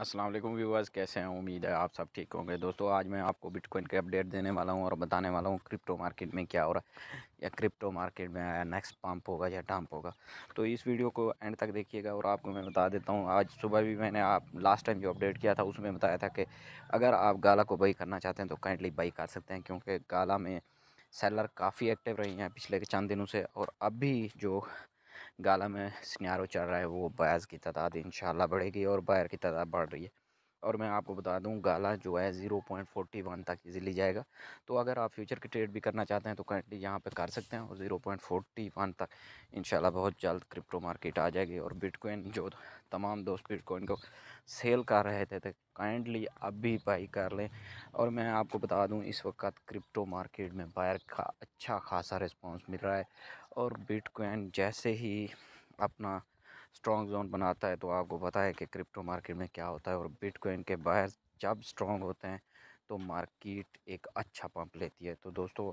अस्सलाम वालेकुम व्यूवर्स कैसे हैं उम्मीद है आप सब ठीक होंगे दोस्तों आज मैं आपको बिटकॉइन के अपडेट देने वाला हूं और बताने वाला हूं क्रिप्टो मार्केट में क्या हो रहा है या क्रिप्टो मार्केट में आया नेक्स्ट पम्प होगा या डंप होगा तो इस वीडियो को एंड तक देखिएगा और आपको मैं बता देता हूं आज सुबह भी मैंने आप लास्ट टाइम जो अपडेट किया था उसमें बताया था कि अगर आप गाला को बाई करना चाहते हैं तो काइंडली बाई कर सकते हैं क्योंकि गाला में सेलर काफ़ी एक्टिव रही हैं पिछले के चंद दिनों से और अब भी जो गाला में सिनारो चल रहा है वो बायर्स की तादाद इन बढ़ेगी और बायर की तादाद बढ़ रही है और मैं आपको बता दूं गाला जो है ज़ीरो पॉइंट फोर्टी वन तक इजीली जाएगा तो अगर आप फ्यूचर की ट्रेड भी करना चाहते हैं तो करेंटली यहाँ पे कर सकते हैं और ज़ीरो पॉइंट फोर्टी वन तक इन बहुत जल्द क्रिप्टो मार्केट आ जाएगी और बिटकॉइन जो तमाम दोस्त बिटकॉइन को सेल कर रहे थे, थे तो काइंडली अब भी बाई कर लें और मैं आपको बता दूँ इस वक्त क्रिप्टो मार्केट में बायर का अच्छा खासा रिस्पॉन्स मिल रहा है और बिटकॉइन जैसे ही अपना स्ट्रॉन्ग जोन बनाता है तो आपको पता है कि क्रिप्टो मार्केट में क्या होता है और बिटकॉइन के बाहर जब स्ट्रॉन्ग होते हैं तो मार्केट एक अच्छा पंप लेती है तो दोस्तों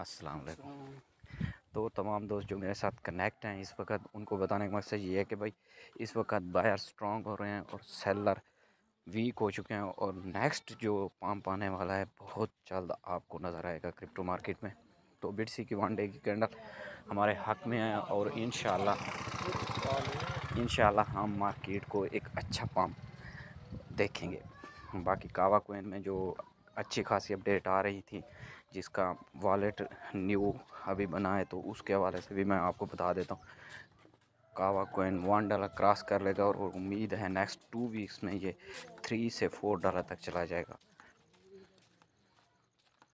अस्सलाम वालेकुम तो तमाम दोस्त जो मेरे साथ कनेक्ट हैं इस वक्त उनको बताने का मकसद ये है कि भाई इस वक्त बायर स्ट्रॉन्ग हो रहे हैं और सेलर वीक हो चुके हैं और नेक्स्ट जो पम्प आने वाला है बहुत जल्द आपको नज़र आएगा क्रिप्टो मार्केट में तो बिटसी की वन डे की कैंडल हमारे हक में है और इन इन हम मार्केट को एक अच्छा पम्प देखेंगे बाकी कावा कोइन में जो अच्छी खासी अपडेट आ रही थी जिसका वॉलेट न्यू अभी बना है तो उसके हवाले से भी मैं आपको बता देता हूँ कावा कोइन वन डॉलर क्रॉस कर लेगा और उम्मीद है नेक्स्ट टू वीक्स में ये थ्री से फोर डॉलर तक चला जाएगा